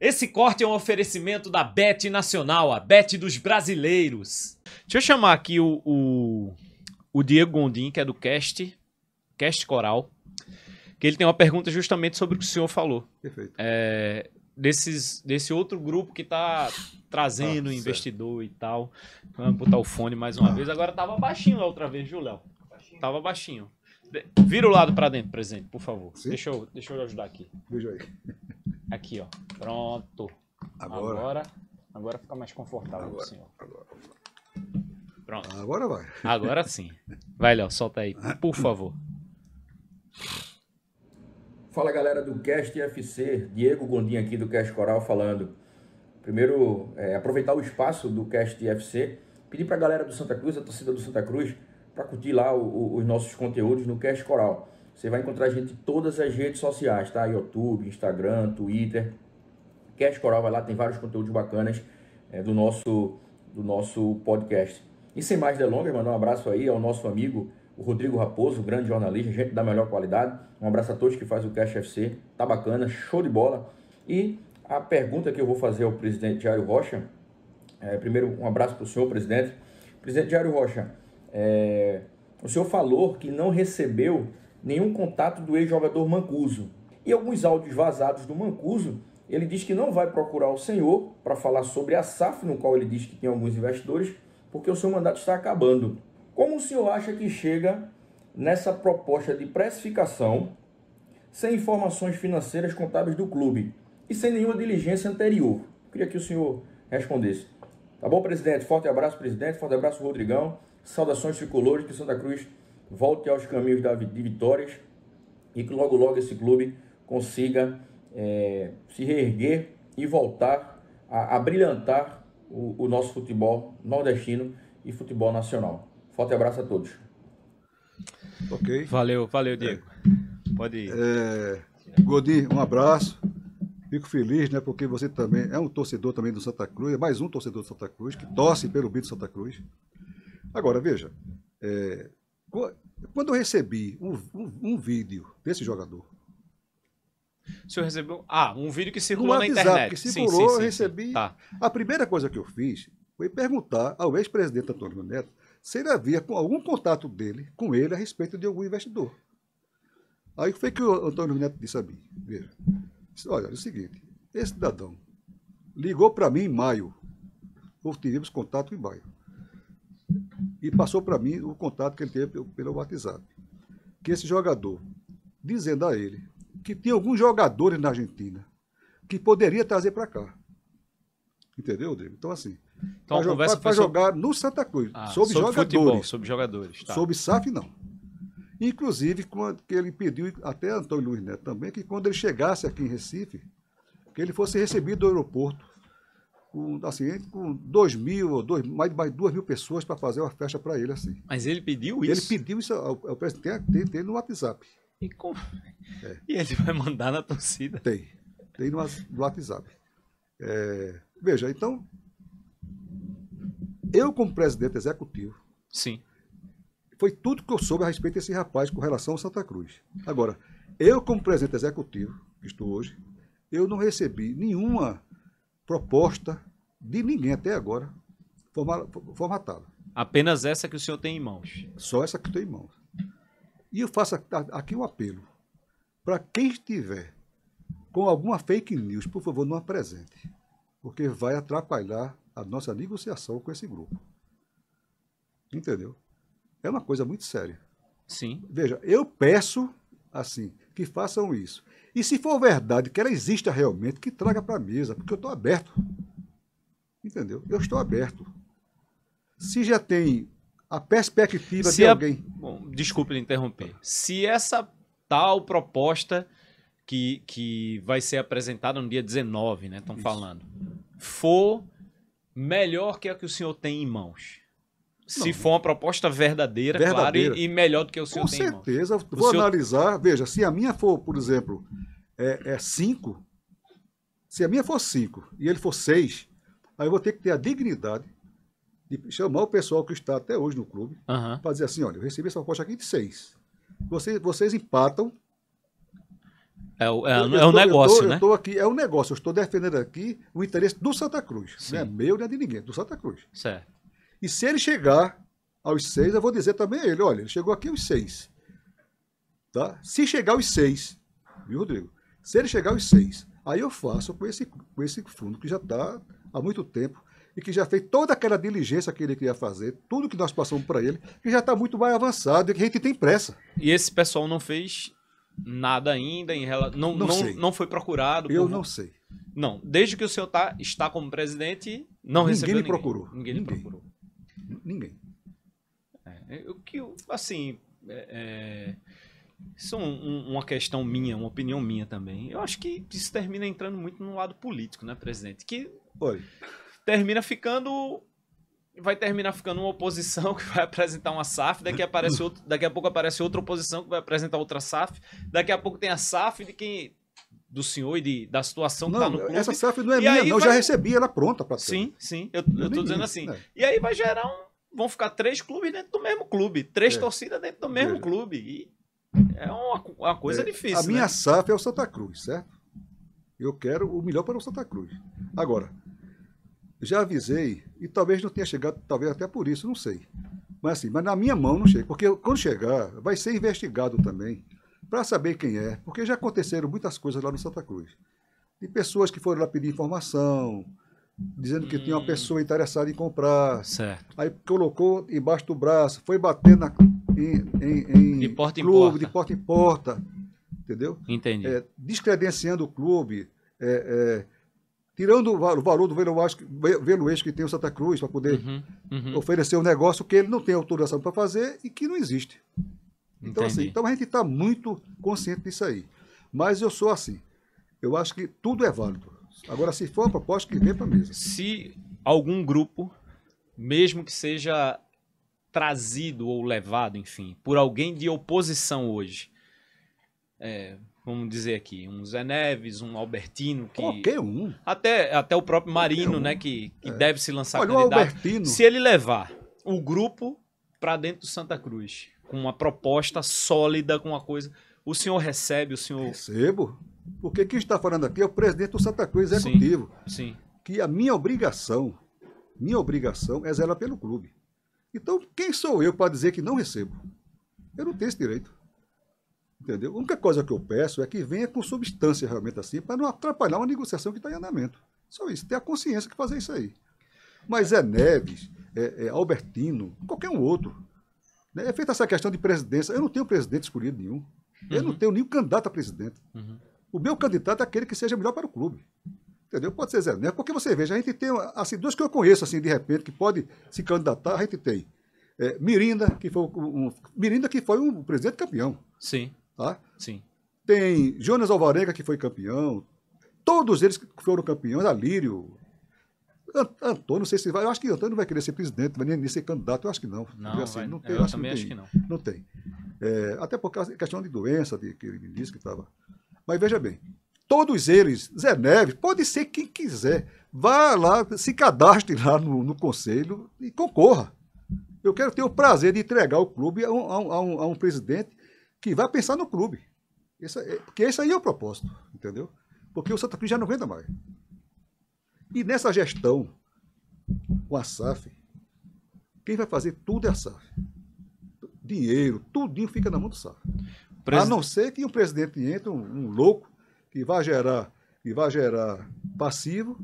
Esse corte é um oferecimento da Bet Nacional, a Bet dos brasileiros. Deixa eu chamar aqui o, o, o, Diego Gondim, que é do Cast, Cast Coral, que ele tem uma pergunta justamente sobre o que o senhor falou. Perfeito. É, desses, desse outro grupo que está trazendo ah, investidor e tal. Vamos botar o fone mais uma ah. vez. Agora tava baixinho a outra vez, viu, Léo? Baixinho. Tava baixinho. Vira o lado para dentro, presente, por favor. Deixa eu, deixa eu ajudar aqui. Beijo aí. Aqui, ó. Pronto. Agora. Agora, agora fica mais confortável agora, senhor. Agora. Pronto. Agora vai. Agora sim. Vai, Léo, solta aí, por favor. Fala galera do Cast FC, Diego Gondim aqui do Cast Coral falando. Primeiro, é, aproveitar o espaço do Cast FC, pedir para a galera do Santa Cruz, a torcida do Santa Cruz, para curtir lá o, o, os nossos conteúdos no Cast Coral. Você vai encontrar a gente em todas as redes sociais, tá? YouTube, Instagram, Twitter. Cash Coral vai lá, tem vários conteúdos bacanas é, do, nosso, do nosso podcast. E sem mais delongas, mandar um abraço aí ao nosso amigo o Rodrigo Raposo, grande jornalista, gente da melhor qualidade. Um abraço a todos que faz o Cash FC, tá bacana, show de bola. E a pergunta que eu vou fazer ao presidente Jairo Rocha, é, primeiro um abraço para o senhor, presidente. Presidente Jairo Rocha, é, o senhor falou que não recebeu nenhum contato do ex-jogador Mancuso. E alguns áudios vazados do Mancuso, ele diz que não vai procurar o senhor para falar sobre a SAF, no qual ele diz que tem alguns investidores, porque o seu mandato está acabando. Como o senhor acha que chega nessa proposta de precificação sem informações financeiras contábeis do clube e sem nenhuma diligência anterior? Queria que o senhor respondesse. Tá bom, presidente? Forte abraço, presidente. Forte abraço, Rodrigão. Saudações tricolores que Santa Cruz volte aos caminhos da, de vitórias e que logo logo esse clube consiga é, se reerguer e voltar a, a brilhantar o, o nosso futebol nordestino e futebol nacional. Forte abraço a todos. Ok. Valeu, valeu, é. Diego. É, Pode ir. É, um abraço. Fico feliz, né? Porque você também é um torcedor também do Santa Cruz, é mais um torcedor do Santa Cruz, que torce pelo Bito Santa Cruz. Agora, veja, é, quando eu recebi um, um, um vídeo desse jogador. O senhor recebeu. Ah, um vídeo que circulou WhatsApp, na internet. Que circulou, sim, sim, eu recebi. Tá. A primeira coisa que eu fiz foi perguntar ao ex-presidente Antônio Neto se ele havia algum contato dele com ele a respeito de algum investidor. Aí foi que o Antônio Neto disse a mim: Veja, olha, é o seguinte, esse cidadão ligou para mim em maio, ou tivemos contato em maio e passou para mim o contato que ele teve pelo WhatsApp. Que esse jogador, dizendo a ele que tinha alguns jogadores na Argentina que poderia trazer para cá. Entendeu, Rodrigo? Então, assim. Então, a conversa para sobre... jogar no Santa Cruz, ah, sobre, sobre, jogadores. Futebol, sobre jogadores. Tá. Sobre SAF, não. Inclusive, quando, que ele pediu, até Antônio Luiz Neto também, que quando ele chegasse aqui em Recife, que ele fosse recebido do aeroporto com, assim, com dois mil, ou dois, mais, mais duas mil pessoas para fazer uma festa para ele. assim. Mas ele pediu isso? Ele pediu isso ao, presidente, tem, tem, no WhatsApp. E, com... é. e ele vai mandar na torcida? Tem, tem no, no WhatsApp. É, veja, então, eu como presidente executivo, Sim. foi tudo que eu soube a respeito desse rapaz com relação ao Santa Cruz. Agora, eu como presidente executivo, que estou hoje, eu não recebi nenhuma proposta de ninguém até agora formatada. Apenas essa que o senhor tem em mãos? Só essa que eu tenho em mãos. E eu faço aqui um apelo. Para quem estiver com alguma fake news, por favor, não apresente. Porque vai atrapalhar a nossa negociação com esse grupo. Entendeu? É uma coisa muito séria. Sim. Veja, eu peço, assim, que façam isso. E se for verdade que ela exista realmente, que traga para a mesa, porque eu estou aberto. Entendeu? Eu estou aberto. Se já tem a perspectiva se de a... alguém. Bom, desculpe interromper. Se essa tal proposta que, que vai ser apresentada no dia 19, né? Estão falando. For melhor que a que o senhor tem em mãos. Se for uma proposta verdadeira, verdadeira. claro, e, e, melhor do que o senhor Com tem. Com certeza. Irmão. Vou o analisar. Veja, se a minha for, por exemplo, é, é cinco, se a minha for cinco e ele for seis, aí eu vou ter que ter a dignidade de chamar o pessoal que está até hoje no clube uhum. para dizer assim, olha, eu recebi essa proposta aqui de seis. Vocês, vocês empatam. É, é, eu, é eu um tô, negócio, eu tô, né? Eu tô aqui, é um negócio. Eu estou defendendo aqui o interesse do Santa Cruz. Sim. Não é meu, não é de ninguém, é do Santa Cruz. Certo. E se ele chegar aos seis, eu vou dizer também a ele, olha, ele chegou aqui aos seis. Tá? Se chegar aos seis, viu, Rodrigo? Se ele chegar aos seis, aí eu faço com esse, com esse fundo que já está há muito tempo e que já fez toda aquela diligência que ele queria fazer, tudo que nós passamos para ele, que já está muito mais avançado e que a gente tem pressa. E esse pessoal não fez nada ainda em relação. Não, não, não, não, foi procurado. Eu por... não sei. Não, desde que o senhor tá, está como presidente, não ninguém recebeu. Me ninguém procurou. Ninguém, ninguém. procurou. Ninguém. É, é, o que assim, é, isso é um, uma questão minha, uma opinião minha também. Eu acho que isso termina entrando muito no lado político, né, presidente? Que Oi. termina ficando vai terminar ficando uma oposição que vai apresentar uma SAF, daqui, aparece outro, daqui a pouco aparece outra oposição que vai apresentar outra SAF, daqui a pouco tem a SAF de quem do senhor e de, da situação tá não, que está no clube. Essa selfie não é e minha, não. Vai... Eu já recebi ela pronta para Sim, sim. Eu estou dizendo assim. É. E aí vai gerar um. Vão ficar três clubes dentro do mesmo clube, três é. torcidas dentro do mesmo Veja. clube. E é uma, uma coisa é. difícil. A né? minha SAF é o Santa Cruz, certo? Eu quero o melhor para o Santa Cruz. Agora, já avisei, e talvez não tenha chegado, talvez até por isso, não sei. Mas assim, mas na minha mão não chega. Porque quando chegar, vai ser investigado também para saber quem é, porque já aconteceram muitas coisas lá no Santa Cruz. De pessoas que foram lá pedir informação, dizendo que hum. tinha uma hum. pessoa interessada em comprar. Certo. Aí colocou embaixo do braço, foi bater na, em, em, em de porta clube, porta. de porta em porta. Entendeu? Entendi. É, descredenciando o clube, é, é, tirando o valor do eixo que tem o Santa Cruz para poder uhum, uhum. oferecer um negócio que ele não tem autorização para fazer e que não existe. Então, assim, então a gente está muito consciente disso aí. Mas eu sou assim. Eu acho que tudo é válido. Agora, se for uma proposta, que vem para a mesa. Se algum grupo, mesmo que seja trazido ou levado, enfim, por alguém de oposição hoje, é, vamos dizer aqui, um Zé Neves, um Albertino, que qualquer um, até até o próprio Marino, um. né, que, que é. deve se lançar Olha, candidato. O Albertino. Se ele levar o grupo para dentro do Santa Cruz, com uma proposta sólida, com uma coisa. O senhor recebe, o senhor. Recebo. Porque quem está falando aqui é o presidente do Santa Cruz Executivo. Sim. sim. Que a minha obrigação, minha obrigação é zelar pelo clube. Então, quem sou eu para dizer que não recebo? Eu não tenho esse direito. Entendeu? A única coisa que eu peço é que venha com substância realmente assim, para não atrapalhar uma negociação que está em andamento. Só isso, ter a consciência que fazer isso aí. Mas é Neves, é, é, Albertino, qualquer um outro. Né? É feita essa questão de presidência. Eu não tenho presidente escolhido nenhum. Uhum. Eu não uhum. tenho nenhum candidato a presidente. Uhum. O meu candidato é aquele que seja melhor para o clube. Entendeu? Pode ser Zé Neto, porque você veja, a gente tem assim, dois que eu conheço assim, de repente, que pode se candidatar, a gente tem. É, Mirinda, que foi um, Mirinda, que foi um presidente campeão. Sim. Tá? Sim. Tem Jonas Alvarenga, que foi campeão. Todos eles que foram campeões, Alírio, Antônio, não sei se vai. Eu acho que Antônio não vai querer ser presidente, vai nem ser candidato. Eu acho que não. Não, assim, vai, não é, tem, eu, eu acho também que não tem, acho que não. Não tem. É, até por causa questão de doença, de, que ele me disse que estava. Mas veja bem, todos eles, Zé Neves, pode ser quem quiser. Vá lá, se cadastre lá no, no conselho e concorra. Eu quero ter o prazer de entregar o clube a um, a um, a um, a um presidente que vai pensar no clube. Esse, é, porque esse aí é o propósito, entendeu? Porque o Santa Cruz já não aguenta mais. E nessa gestão com a SAF, quem vai fazer tudo é a SAF. Dinheiro, tudinho fica na mão do SAF. Presid... A não ser que um presidente entre, um, um, louco, que vai gerar, que vai gerar passivo.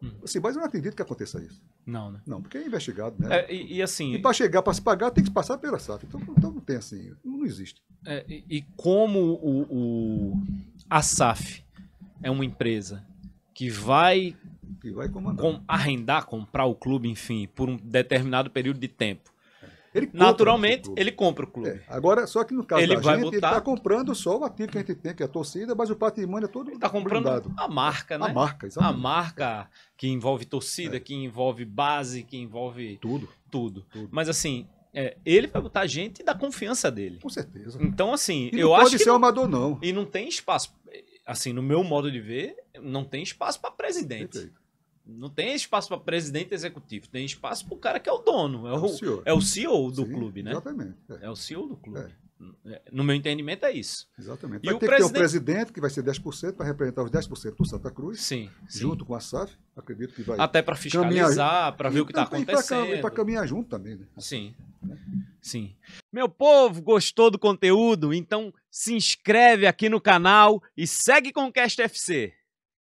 Hum. Assim, mas eu não acredito que aconteça isso. Não, né? Não, porque é investigado, né? É, e, e, assim. E para chegar, para se pagar, tem que passar pela SAF. Então, então não tem assim, não existe. É, e, e, como o, o, a SAF é uma empresa que vai que vai comandar. Com, arrendar, comprar o clube, enfim, por um determinado período de tempo. Ele Naturalmente, ele compra o clube. É. Agora, só que no caso ele da vai gente, botar... ele está comprando só o ativo que a gente tem, que é a torcida, mas o patrimônio é todo Ele está comprando blindado. a marca, né? A marca, exatamente. A marca que envolve torcida, é. que envolve base, que envolve... Tudo. Tudo. tudo. Mas assim, é, ele vai botar gente da confiança dele. Com certeza. Então, assim, eu acho que... pode ser não... amador, não. E não tem espaço... Assim, no meu modo de ver, não tem espaço para presidente. Perfeito. Não tem espaço para presidente executivo, tem espaço para o cara que é o dono, é o, CEO. É o CEO é do Sim, clube, né? Exatamente. É. é. o CEO do clube. É. é. No meu entendimento é isso. Exatamente. Vai e o presidente... que ter o presidente, que vai ser 10%, para representar os 10% do Santa Cruz, sim, sim, junto com a SAF, acredito que vai. Até para fiscalizar, para ver o que está então, acontecendo. E para caminhar junto também. Né? Sim. Sim. Meu povo, gostou do conteúdo? Então se inscreve aqui no canal e segue com o Cast FC.